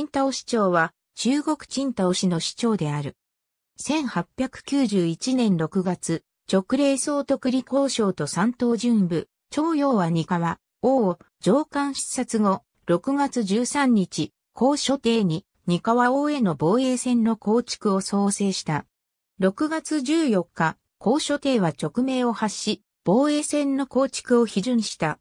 陳ン市長は中国陳ン市の市長である。1891年6月、直令総督理交渉と三島準部、朝陽は二川、王を上官視察後、6月13日、高所定に二川王への防衛線の構築を創生した。6月14日、高所定は直命を発し、防衛線の構築を批准した。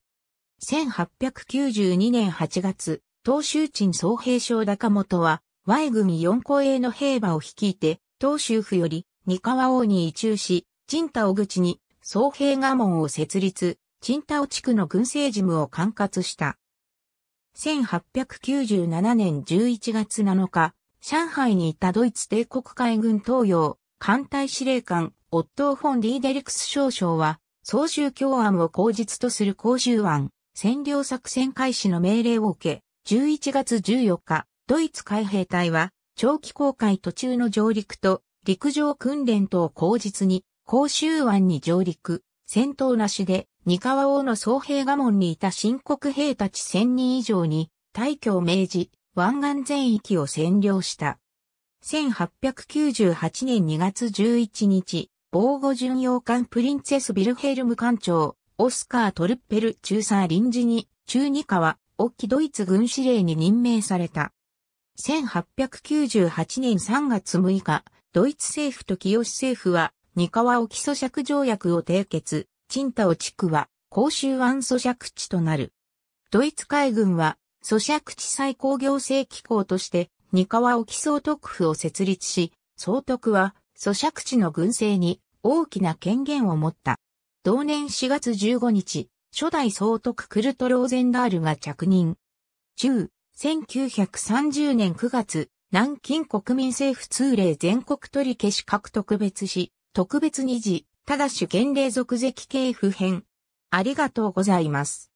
1892年8月、東州鎮総兵省高本は、Y 組4公営の兵馬を率いて、東州府より三河王に移住し、鎮太を口に総兵賀門を設立、鎮太地区の軍政事務を管轄した。1897年11月7日、上海にいたドイツ帝国海軍東洋艦隊司令官、オットー・フォン・ディーデリクス少将は、総州教案を口実とする公衆案、占領作戦開始の命令を受け、11月14日、ドイツ海兵隊は、長期航海途中の上陸と、陸上訓練等を口実に、甲州湾に上陸、戦闘なしで、二川王の総兵我門にいた新国兵たち1000人以上に、退去を命じ、湾岸全域を占領した。1898年2月11日、防護巡洋艦プリンセス・ビルヘルム艦長、オスカー・トルッペル中佐臨時に、中二川、沖ドイツ軍司令に任命された。1898年3月6日、ドイツ政府と清政府は、二川沖咀嚼条約を締結、チンタオ地区は、公衆湾咀嚼地となる。ドイツ海軍は、咀嚼地最高行政機構として、二川沖総督府を設立し、総督は、咀嚼地の軍政に大きな権限を持った。同年4月15日、初代総督クルト・ローゼンダールが着任。中、1930年9月、南京国民政府通令全国取消し各特別し、特別二次、ただし厳令続籍系不編。ありがとうございます。